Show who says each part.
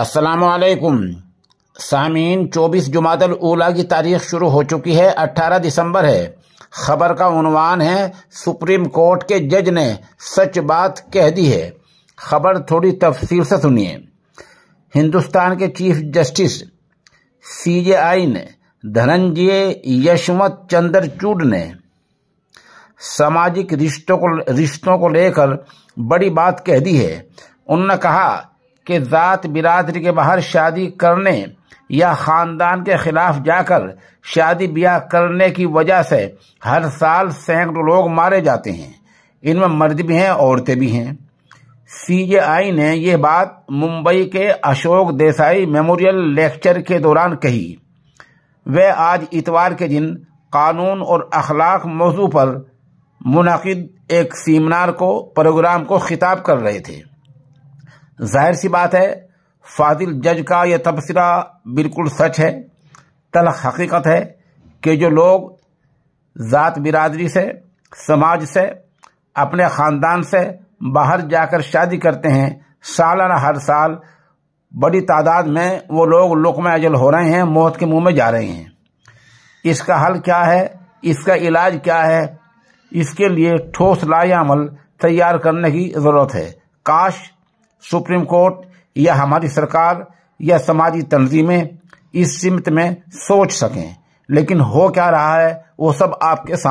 Speaker 1: असलकुम सामीन चौबीस जुमातल उला की तारीख शुरू हो चुकी है अट्ठारह दिसंबर है खबर का उनवान है सुप्रीम कोर्ट के जज ने सच बात कह दी है खबर थोड़ी तफसील से सुनिए हिंदुस्तान के चीफ जस्टिस सी जे आई ने धनंजय यशवंत चंद्रचूड ने सामाजिक रिश्तों को रिश्तों को लेकर बड़ी बात कह दी है उन्होंने कहा कि ज़ात बिरादरी के बाहर शादी करने या ख़ानदान के खिलाफ जाकर शादी ब्याह करने की वजह से हर साल सैकड़ों लोग मारे जाते हैं इनमें मर्द भी हैं औरतें भी हैं सी आई ने यह बात मुंबई के अशोक देसाई मेमोरियल लेक्चर के दौरान कही वे आज इतवार के दिन कानून और अखलाक मौजू पर मुनद एक सेमिनार को प्रोग्राम को खिताब कर रहे थे जाहिर सी बात है फाजिल जज का यह तबसरा बिल्कुल सच है तल हकीकत है कि जो लोग ज़ात बिरादरी से समाज से अपने ख़ानदान से बाहर जाकर शादी करते हैं सालाना हर साल बड़ी तादाद में वो लोग लुकम अजल हो रहे हैं मौत के मुंह में जा रहे हैं इसका हल क्या है इसका इलाज क्या है इसके लिए ठोस लाया अमल तैयार करने की ज़रूरत है काश सुप्रीम कोर्ट या हमारी सरकार या समाजी तंजीमें इस सिमत में सोच सकें लेकिन हो क्या रहा है वो सब आपके सामने